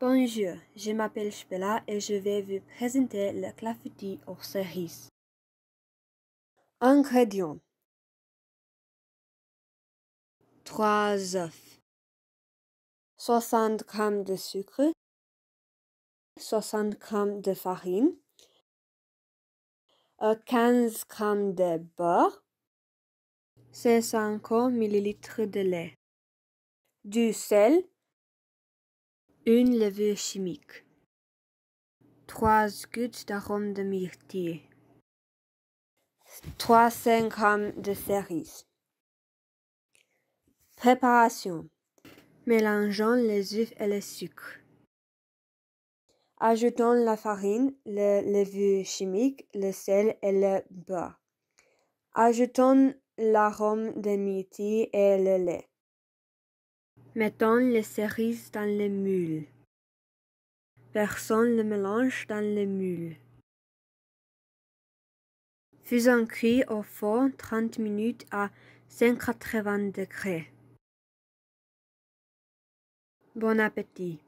Bonjour, je m'appelle Spela et je vais vous présenter le clafoutis aux cerises. Ingrédients 3 œufs 60 g de sucre 60 g de farine 15 euh, g de beurre 500 ml de lait du sel une levure chimique, trois gouttes d'arôme de myrtille, trois g grammes de cerise. Préparation. Mélangeons les œufs et le sucre. Ajoutons la farine, le levure chimique, le sel et le beurre. Ajoutons l'arôme de myrtille et le lait. Mettons les cerises dans les mules. Versons le mélange dans les mules. Faisons cuire au four 30 minutes à 180 degrés. Bon appétit.